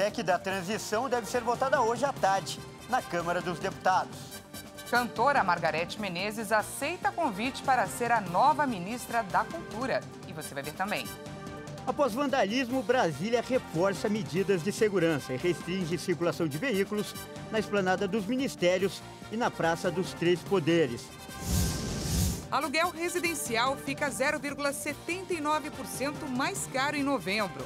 PEC da transição deve ser votada hoje à tarde, na Câmara dos Deputados. Cantora Margarete Menezes aceita convite para ser a nova ministra da Cultura. E você vai ver também. Após vandalismo, Brasília reforça medidas de segurança e restringe circulação de veículos na esplanada dos ministérios e na Praça dos Três Poderes. Aluguel residencial fica 0,79% mais caro em novembro.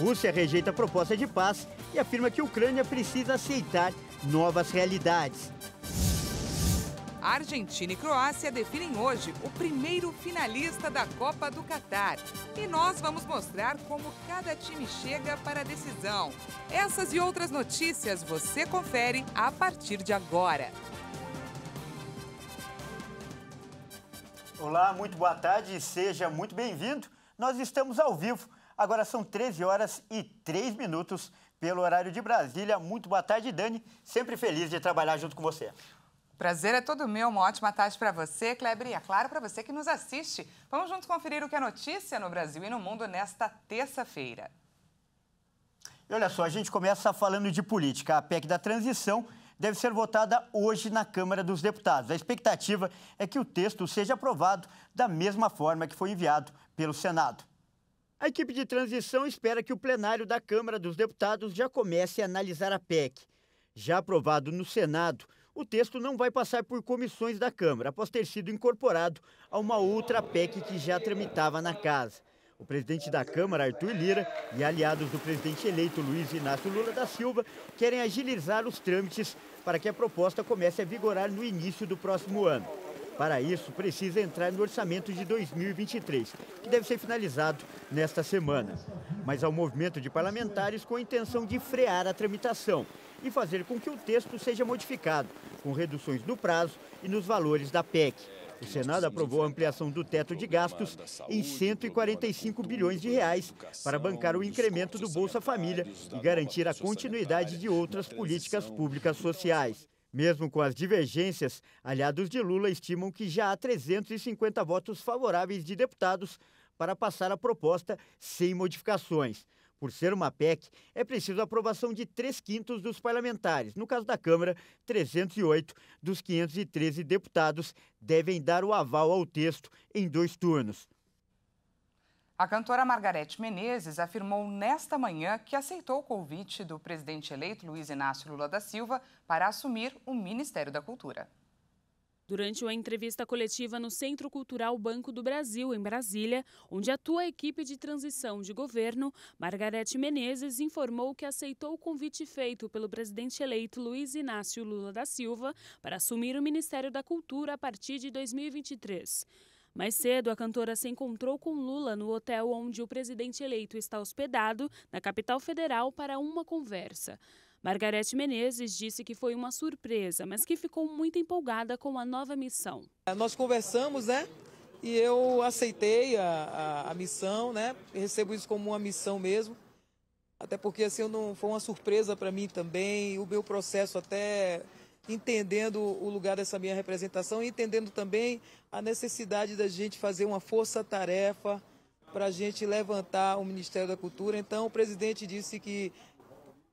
Rússia rejeita a proposta de paz e afirma que a Ucrânia precisa aceitar novas realidades. Argentina e Croácia definem hoje o primeiro finalista da Copa do Catar. E nós vamos mostrar como cada time chega para a decisão. Essas e outras notícias você confere a partir de agora. Olá, muito boa tarde e seja muito bem-vindo. Nós estamos ao vivo Agora são 13 horas e 3 minutos pelo horário de Brasília. Muito boa tarde, Dani. Sempre feliz de trabalhar junto com você. Prazer é todo meu, uma ótima tarde para você, Kleber, e é claro para você que nos assiste. Vamos juntos conferir o que é notícia no Brasil e no mundo nesta terça-feira. E olha só, a gente começa falando de política. A PEC da transição deve ser votada hoje na Câmara dos Deputados. A expectativa é que o texto seja aprovado da mesma forma que foi enviado pelo Senado. A equipe de transição espera que o plenário da Câmara dos Deputados já comece a analisar a PEC. Já aprovado no Senado, o texto não vai passar por comissões da Câmara, após ter sido incorporado a uma outra PEC que já tramitava na casa. O presidente da Câmara, Arthur Lira, e aliados do presidente eleito Luiz Inácio Lula da Silva querem agilizar os trâmites para que a proposta comece a vigorar no início do próximo ano. Para isso, precisa entrar no orçamento de 2023, que deve ser finalizado nesta semana. Mas há é um movimento de parlamentares com a intenção de frear a tramitação e fazer com que o texto seja modificado, com reduções no prazo e nos valores da PEC. O Senado aprovou a ampliação do teto de gastos em 145 bilhões de reais para bancar o incremento do Bolsa Família e garantir a continuidade de outras políticas públicas sociais. Mesmo com as divergências, aliados de Lula estimam que já há 350 votos favoráveis de deputados para passar a proposta sem modificações. Por ser uma PEC, é preciso a aprovação de três quintos dos parlamentares. No caso da Câmara, 308 dos 513 deputados devem dar o aval ao texto em dois turnos. A cantora Margarete Menezes afirmou nesta manhã que aceitou o convite do presidente eleito Luiz Inácio Lula da Silva para assumir o Ministério da Cultura. Durante uma entrevista coletiva no Centro Cultural Banco do Brasil, em Brasília, onde atua a equipe de transição de governo, Margarete Menezes informou que aceitou o convite feito pelo presidente eleito Luiz Inácio Lula da Silva para assumir o Ministério da Cultura a partir de 2023. Mais cedo, a cantora se encontrou com Lula no hotel onde o presidente eleito está hospedado, na capital federal, para uma conversa. Margarete Menezes disse que foi uma surpresa, mas que ficou muito empolgada com a nova missão. Nós conversamos, né? E eu aceitei a, a, a missão, né? Recebo isso como uma missão mesmo. Até porque assim, não, foi uma surpresa para mim também. O meu processo até entendendo o lugar dessa minha representação e entendendo também a necessidade da gente fazer uma força-tarefa para a gente levantar o Ministério da Cultura. Então, o presidente disse que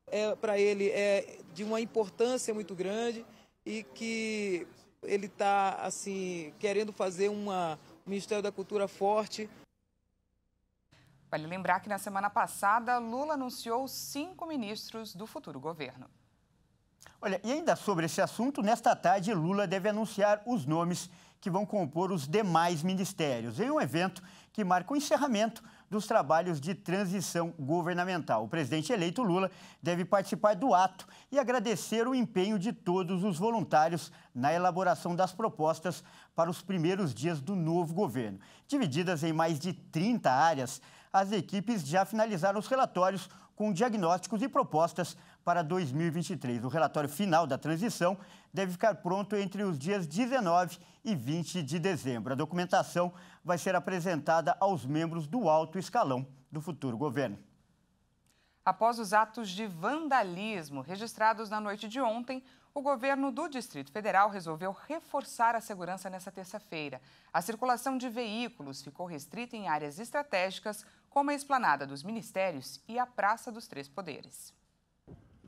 é, para ele é de uma importância muito grande e que ele está assim querendo fazer uma, um Ministério da Cultura forte. Vale lembrar que na semana passada, Lula anunciou cinco ministros do futuro governo. Olha, e ainda sobre esse assunto, nesta tarde, Lula deve anunciar os nomes que vão compor os demais ministérios, em um evento que marca o encerramento dos trabalhos de transição governamental. O presidente eleito Lula deve participar do ato e agradecer o empenho de todos os voluntários na elaboração das propostas para os primeiros dias do novo governo. Divididas em mais de 30 áreas, as equipes já finalizaram os relatórios com diagnósticos e propostas para 2023. O relatório final da transição deve ficar pronto entre os dias 19 e 20 de dezembro. A documentação vai ser apresentada aos membros do alto escalão do futuro governo. Após os atos de vandalismo registrados na noite de ontem, o governo do Distrito Federal resolveu reforçar a segurança nesta terça-feira. A circulação de veículos ficou restrita em áreas estratégicas, como a esplanada dos ministérios e a Praça dos Três Poderes.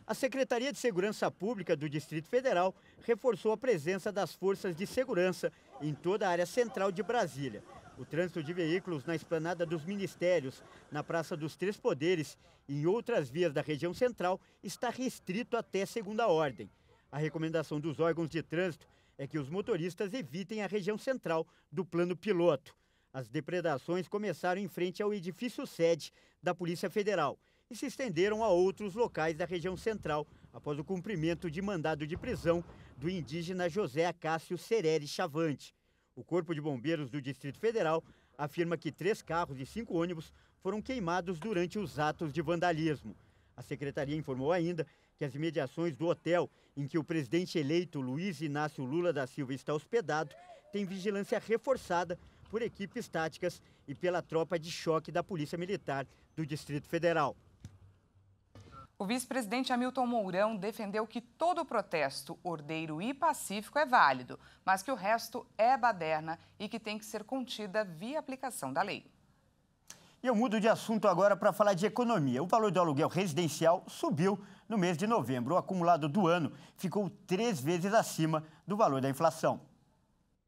A Secretaria de Segurança Pública do Distrito Federal reforçou a presença das forças de segurança em toda a área central de Brasília. O trânsito de veículos na esplanada dos ministérios, na Praça dos Três Poderes e em outras vias da região central está restrito até segunda ordem. A recomendação dos órgãos de trânsito é que os motoristas evitem a região central do plano piloto. As depredações começaram em frente ao edifício sede da Polícia Federal e se estenderam a outros locais da região central, após o cumprimento de mandado de prisão do indígena José Acácio Sereri Chavante. O Corpo de Bombeiros do Distrito Federal afirma que três carros e cinco ônibus foram queimados durante os atos de vandalismo. A secretaria informou ainda que as imediações do hotel em que o presidente eleito Luiz Inácio Lula da Silva está hospedado têm vigilância reforçada por equipes táticas e pela tropa de choque da Polícia Militar do Distrito Federal. O vice-presidente Hamilton Mourão defendeu que todo protesto ordeiro e pacífico é válido, mas que o resto é baderna e que tem que ser contida via aplicação da lei. E eu mudo de assunto agora para falar de economia. O valor do aluguel residencial subiu no mês de novembro. O acumulado do ano ficou três vezes acima do valor da inflação.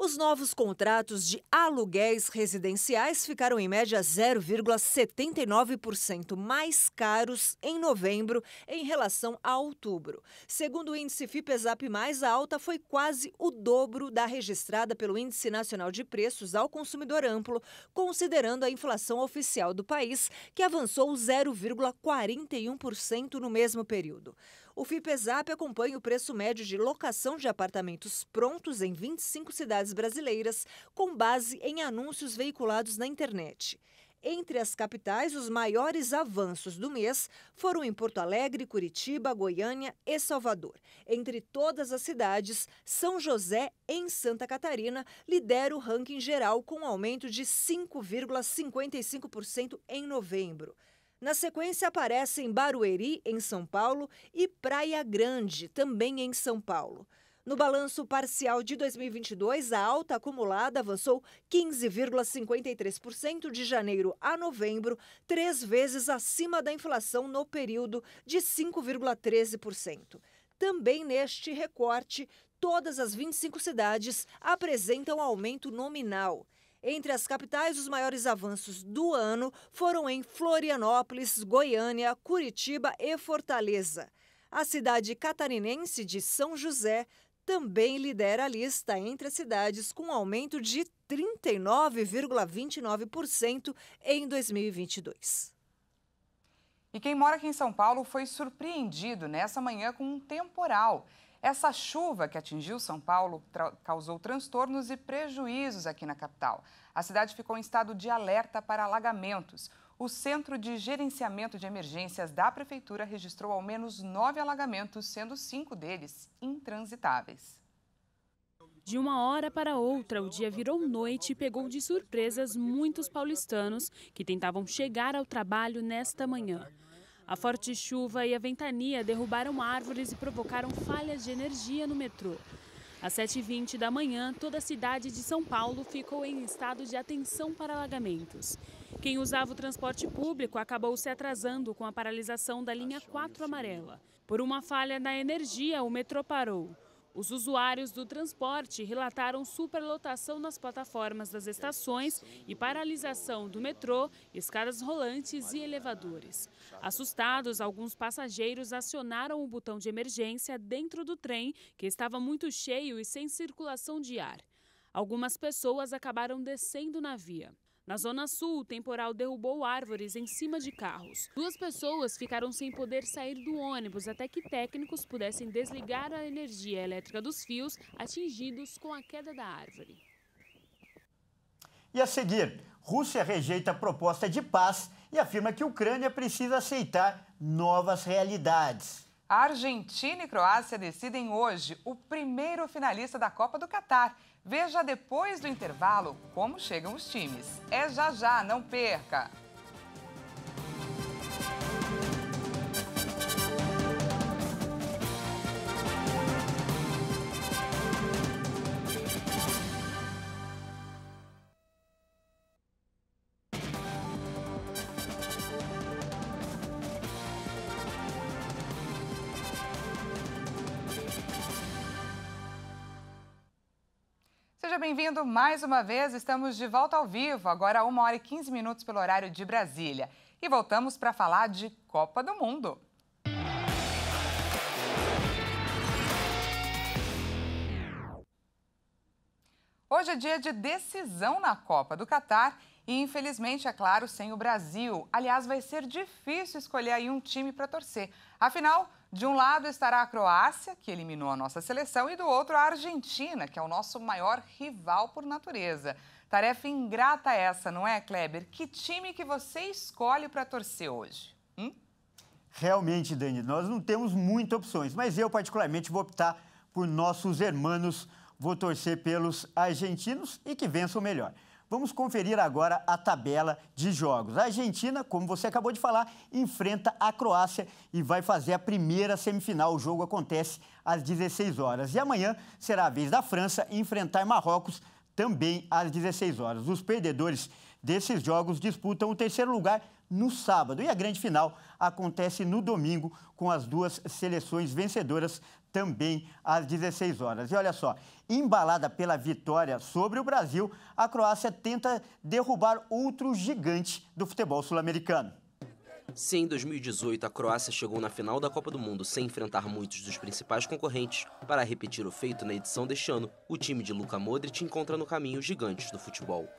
Os novos contratos de aluguéis residenciais ficaram em média 0,79% mais caros em novembro em relação a outubro. Segundo o índice Fipesap, mais a alta foi quase o dobro da registrada pelo Índice Nacional de Preços ao Consumidor Amplo, considerando a inflação oficial do país, que avançou 0,41% no mesmo período. O Fipezap acompanha o preço médio de locação de apartamentos prontos em 25 cidades brasileiras, com base em anúncios veiculados na internet. Entre as capitais, os maiores avanços do mês foram em Porto Alegre, Curitiba, Goiânia e Salvador. Entre todas as cidades, São José, em Santa Catarina, lidera o ranking geral com um aumento de 5,55% em novembro. Na sequência aparecem Barueri, em São Paulo, e Praia Grande, também em São Paulo. No balanço parcial de 2022, a alta acumulada avançou 15,53% de janeiro a novembro, três vezes acima da inflação no período de 5,13%. Também neste recorte, todas as 25 cidades apresentam aumento nominal. Entre as capitais, os maiores avanços do ano foram em Florianópolis, Goiânia, Curitiba e Fortaleza. A cidade catarinense de São José também lidera a lista entre as cidades com aumento de 39,29% em 2022. E quem mora aqui em São Paulo foi surpreendido nessa manhã com um temporal. Essa chuva que atingiu São Paulo causou transtornos e prejuízos aqui na capital. A cidade ficou em estado de alerta para alagamentos. O Centro de Gerenciamento de Emergências da Prefeitura registrou ao menos nove alagamentos, sendo cinco deles intransitáveis. De uma hora para outra, o dia virou noite e pegou de surpresas muitos paulistanos que tentavam chegar ao trabalho nesta manhã. A forte chuva e a ventania derrubaram árvores e provocaram falhas de energia no metrô. Às 7h20 da manhã, toda a cidade de São Paulo ficou em estado de atenção para alagamentos. Quem usava o transporte público acabou se atrasando com a paralisação da linha 4 amarela. Por uma falha na energia, o metrô parou. Os usuários do transporte relataram superlotação nas plataformas das estações e paralisação do metrô, escadas rolantes e elevadores. Assustados, alguns passageiros acionaram o botão de emergência dentro do trem, que estava muito cheio e sem circulação de ar. Algumas pessoas acabaram descendo na via. Na Zona Sul, o temporal derrubou árvores em cima de carros. Duas pessoas ficaram sem poder sair do ônibus até que técnicos pudessem desligar a energia elétrica dos fios atingidos com a queda da árvore. E a seguir, Rússia rejeita a proposta de paz e afirma que a Ucrânia precisa aceitar novas realidades. Argentina e Croácia decidem hoje o primeiro finalista da Copa do Catar Veja depois do intervalo como chegam os times. É já já, não perca! bem-vindo mais uma vez. Estamos de volta ao vivo, agora 1 hora e 15 minutos pelo horário de Brasília. E voltamos para falar de Copa do Mundo. Hoje é dia de decisão na Copa do Catar e infelizmente, é claro, sem o Brasil. Aliás, vai ser difícil escolher aí um time para torcer. Afinal, de um lado estará a Croácia, que eliminou a nossa seleção, e do outro a Argentina, que é o nosso maior rival por natureza. Tarefa ingrata essa, não é, Kleber? Que time que você escolhe para torcer hoje? Hum? Realmente, Dani, nós não temos muitas opções, mas eu particularmente vou optar por nossos hermanos, vou torcer pelos argentinos e que vençam melhor. Vamos conferir agora a tabela de jogos. A Argentina, como você acabou de falar, enfrenta a Croácia e vai fazer a primeira semifinal. O jogo acontece às 16 horas. E amanhã será a vez da França enfrentar Marrocos também às 16 horas. Os perdedores desses jogos disputam o terceiro lugar no sábado. E a grande final acontece no domingo, com as duas seleções vencedoras também às 16 horas. E olha só, embalada pela vitória sobre o Brasil, a Croácia tenta derrubar outro gigante do futebol sul-americano. Se em 2018 a Croácia chegou na final da Copa do Mundo sem enfrentar muitos dos principais concorrentes, para repetir o feito na edição deste ano, o time de Luka Modric encontra no caminho gigantes do futebol.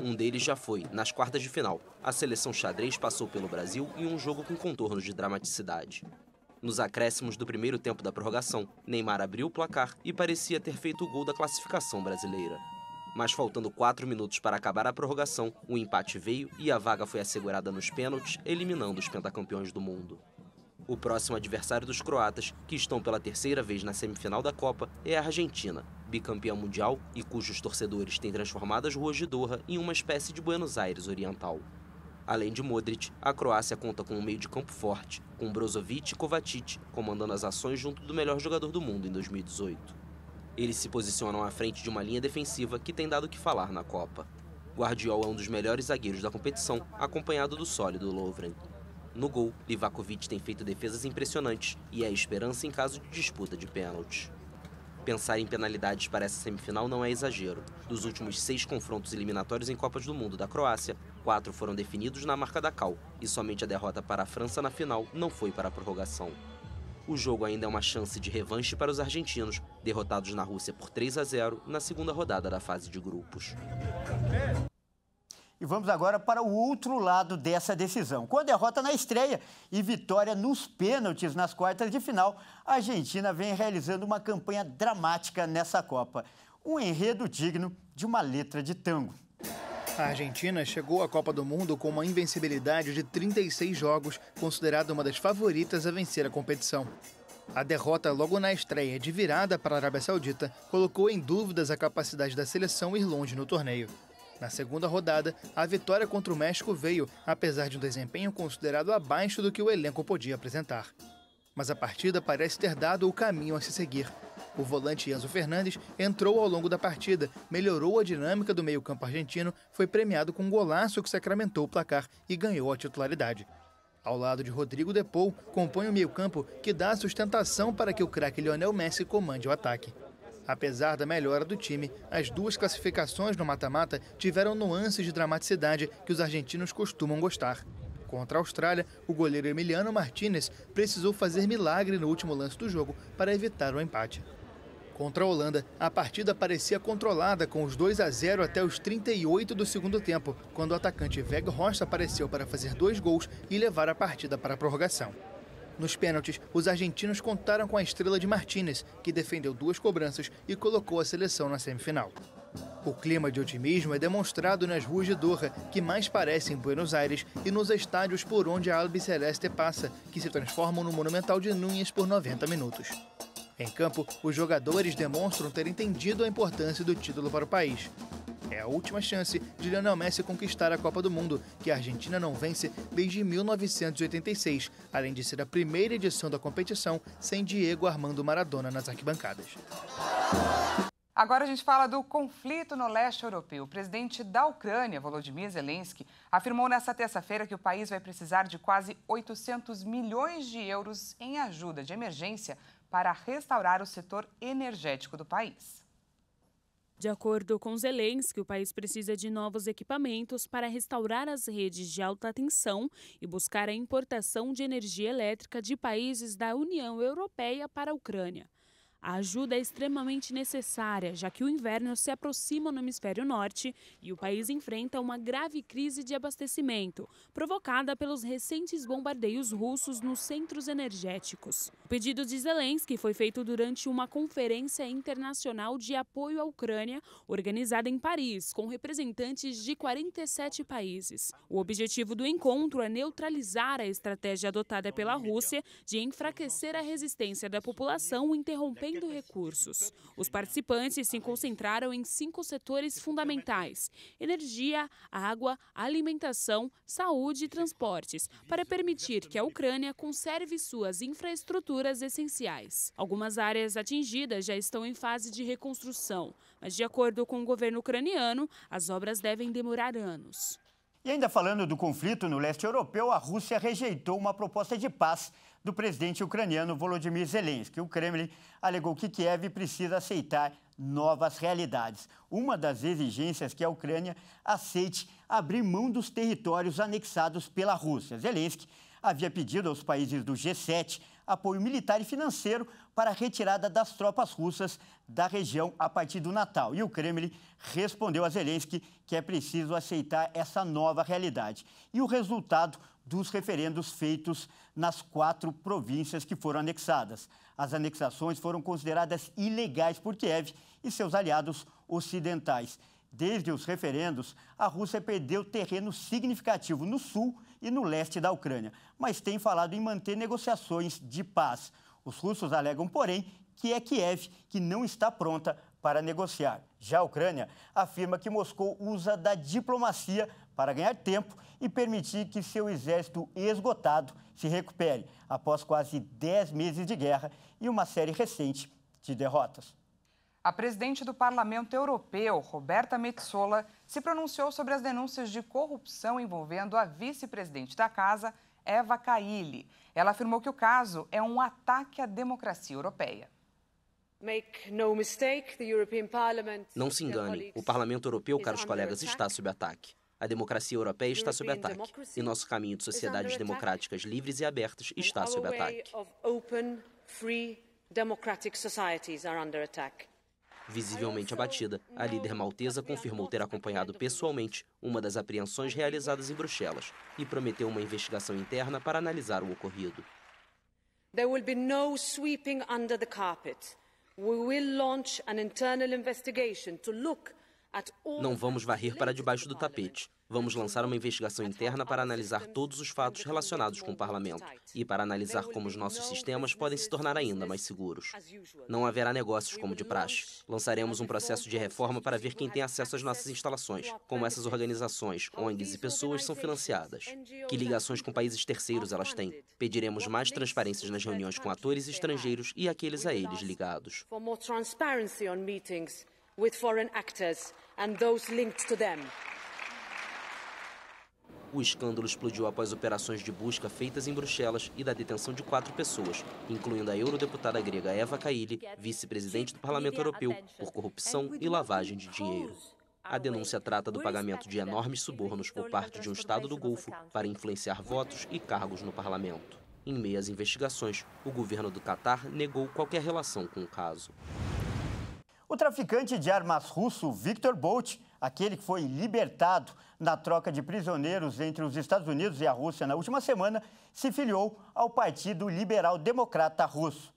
Um deles já foi, nas quartas de final. A seleção xadrez passou pelo Brasil em um jogo com contornos de dramaticidade. Nos acréscimos do primeiro tempo da prorrogação, Neymar abriu o placar e parecia ter feito o gol da classificação brasileira. Mas faltando quatro minutos para acabar a prorrogação, o empate veio e a vaga foi assegurada nos pênaltis, eliminando os pentacampeões do mundo. O próximo adversário dos croatas, que estão pela terceira vez na semifinal da Copa, é a Argentina, bicampeã mundial e cujos torcedores têm transformado as ruas de Doha em uma espécie de Buenos Aires oriental. Além de Modric, a Croácia conta com um meio de campo forte, com Brozovic e Kovacic comandando as ações junto do melhor jogador do mundo em 2018. Eles se posicionam à frente de uma linha defensiva que tem dado o que falar na Copa. Guardiol é um dos melhores zagueiros da competição, acompanhado do sólido Lovren. No gol, Livakovic tem feito defesas impressionantes e é a esperança em caso de disputa de pênaltis. Pensar em penalidades para essa semifinal não é exagero. Dos últimos seis confrontos eliminatórios em Copas do Mundo da Croácia, Quatro foram definidos na marca da Cal, e somente a derrota para a França na final não foi para a prorrogação. O jogo ainda é uma chance de revanche para os argentinos, derrotados na Rússia por 3 a 0 na segunda rodada da fase de grupos. E vamos agora para o outro lado dessa decisão. Com a derrota na estreia e vitória nos pênaltis nas quartas de final, a Argentina vem realizando uma campanha dramática nessa Copa. Um enredo digno de uma letra de tango. A Argentina chegou à Copa do Mundo com uma invencibilidade de 36 jogos, considerada uma das favoritas a vencer a competição. A derrota logo na estreia de virada para a Arábia Saudita colocou em dúvidas a capacidade da seleção ir longe no torneio. Na segunda rodada, a vitória contra o México veio, apesar de um desempenho considerado abaixo do que o elenco podia apresentar. Mas a partida parece ter dado o caminho a se seguir, o volante Enzo Fernandes entrou ao longo da partida, melhorou a dinâmica do meio-campo argentino, foi premiado com um golaço que sacramentou o placar e ganhou a titularidade. Ao lado de Rodrigo Depou, compõe o meio-campo que dá sustentação para que o craque Lionel Messi comande o ataque. Apesar da melhora do time, as duas classificações no mata-mata tiveram nuances de dramaticidade que os argentinos costumam gostar. Contra a Austrália, o goleiro Emiliano Martinez precisou fazer milagre no último lance do jogo para evitar o empate. Contra a Holanda, a partida parecia controlada com os 2 a 0 até os 38 do segundo tempo, quando o atacante Veg Rocha apareceu para fazer dois gols e levar a partida para a prorrogação. Nos pênaltis, os argentinos contaram com a estrela de Martinez, que defendeu duas cobranças e colocou a seleção na semifinal. O clima de otimismo é demonstrado nas ruas de Doha, que mais parecem Buenos Aires, e nos estádios por onde a Albiceleste passa, que se transformam no Monumental de Núñez por 90 minutos. Em campo, os jogadores demonstram ter entendido a importância do título para o país. É a última chance de Lionel Messi conquistar a Copa do Mundo, que a Argentina não vence desde 1986, além de ser a primeira edição da competição sem Diego Armando Maradona nas arquibancadas. Agora a gente fala do conflito no leste europeu. O presidente da Ucrânia, Volodymyr Zelensky, afirmou nesta terça-feira que o país vai precisar de quase 800 milhões de euros em ajuda de emergência para restaurar o setor energético do país. De acordo com Zelensky, o país precisa de novos equipamentos para restaurar as redes de alta tensão e buscar a importação de energia elétrica de países da União Europeia para a Ucrânia. A ajuda é extremamente necessária, já que o inverno se aproxima no hemisfério norte e o país enfrenta uma grave crise de abastecimento, provocada pelos recentes bombardeios russos nos centros energéticos. O pedido de Zelensky foi feito durante uma conferência internacional de apoio à Ucrânia, organizada em Paris, com representantes de 47 países. O objetivo do encontro é neutralizar a estratégia adotada pela Rússia de enfraquecer a resistência da população, interrompendo obtendo recursos. Os participantes se concentraram em cinco setores fundamentais: energia, água, alimentação, saúde e transportes, para permitir que a Ucrânia conserve suas infraestruturas essenciais. Algumas áreas atingidas já estão em fase de reconstrução, mas, de acordo com o governo ucraniano, as obras devem demorar anos. E ainda falando do conflito no leste europeu, a Rússia rejeitou uma proposta de paz do presidente ucraniano Volodymyr Zelensky. O Kremlin alegou que Kiev precisa aceitar novas realidades. Uma das exigências é que a Ucrânia aceite abrir mão dos territórios anexados pela Rússia. Zelensky havia pedido aos países do G7 apoio militar e financeiro para a retirada das tropas russas da região a partir do Natal. E o Kremlin respondeu a Zelensky que é preciso aceitar essa nova realidade. E o resultado dos referendos feitos nas quatro províncias que foram anexadas. As anexações foram consideradas ilegais por Kiev e seus aliados ocidentais. Desde os referendos, a Rússia perdeu terreno significativo no sul e no leste da Ucrânia, mas tem falado em manter negociações de paz. Os russos alegam, porém, que é Kiev que não está pronta para negociar. Já a Ucrânia afirma que Moscou usa da diplomacia para ganhar tempo e permitir que seu exército esgotado se recupere após quase 10 meses de guerra e uma série recente de derrotas. A presidente do Parlamento Europeu, Roberta Metsola, se pronunciou sobre as denúncias de corrupção envolvendo a vice-presidente da casa, Eva Kaili. Ela afirmou que o caso é um ataque à democracia europeia. Não se engane, o Parlamento Europeu, caros colegas, está sob ataque. A democracia europeia está sob ataque e nosso caminho de sociedades democráticas livres e abertas está sob ataque. Visivelmente abatida, a líder maltesa confirmou ter acompanhado pessoalmente uma das apreensões realizadas em Bruxelas e prometeu uma investigação interna para analisar o ocorrido. There will be no sweeping under the carpet. We will launch an internal investigation to look at all Não vamos varrer para debaixo do tapete. Vamos lançar uma investigação interna para analisar todos os fatos relacionados com o parlamento e para analisar como os nossos sistemas podem se tornar ainda mais seguros. Não haverá negócios como de praxe. Lançaremos um processo de reforma para ver quem tem acesso às nossas instalações, como essas organizações, ONGs e pessoas são financiadas, que ligações com países terceiros elas têm. Pediremos mais transparência nas reuniões com atores estrangeiros e aqueles a eles ligados. with foreign actors and those linked to them. O escândalo explodiu após operações de busca feitas em Bruxelas e da detenção de quatro pessoas, incluindo a eurodeputada grega Eva Kaili, vice-presidente do Parlamento Europeu, por corrupção e lavagem de dinheiro. A denúncia trata do pagamento de enormes subornos por parte de um Estado do Golfo para influenciar votos e cargos no parlamento. Em meio às investigações, o governo do Catar negou qualquer relação com o caso. O traficante de armas russo Viktor Bout aquele que foi libertado na troca de prisioneiros entre os Estados Unidos e a Rússia na última semana, se filiou ao Partido Liberal Democrata Russo.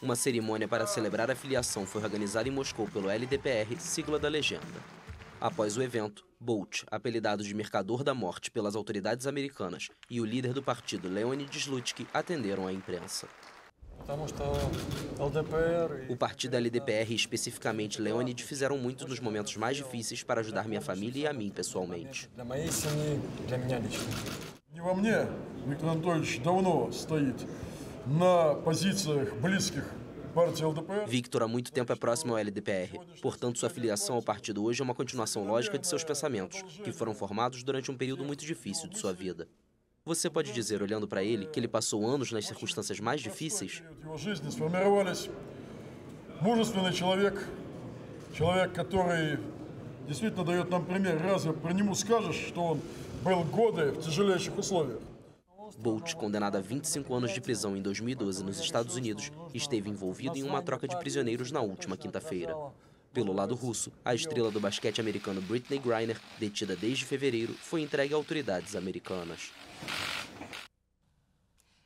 Uma cerimônia para celebrar a filiação foi organizada em Moscou pelo LDPR, sigla da legenda. Após o evento, Bolt, apelidado de Mercador da Morte pelas autoridades americanas, e o líder do partido, Leonid Slutsky, atenderam à imprensa. É o partido LDPR, tá? especificamente Leonid, fizeram muito nos momentos mais difíceis para ajudar minha família e a mim pessoalmente. Victor há muito tempo é próximo ao LDPR, portanto sua filiação ao partido hoje é uma continuação lógica de seus pensamentos, que foram formados durante um período muito difícil de sua vida. Você pode dizer, olhando para ele, que ele passou anos nas circunstâncias mais difíceis? Bolt, condenado a 25 anos de prisão em 2012 nos Estados Unidos, esteve envolvido em uma troca de prisioneiros na última quinta-feira. Pelo lado russo, a estrela do basquete americano Britney Griner, detida desde fevereiro, foi entregue a autoridades americanas.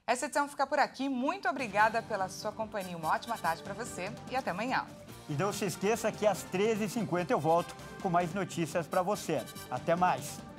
Essa edição fica por aqui. Muito obrigada pela sua companhia. Uma ótima tarde para você e até amanhã. E não se esqueça que às 13h50 eu volto com mais notícias para você. Até mais!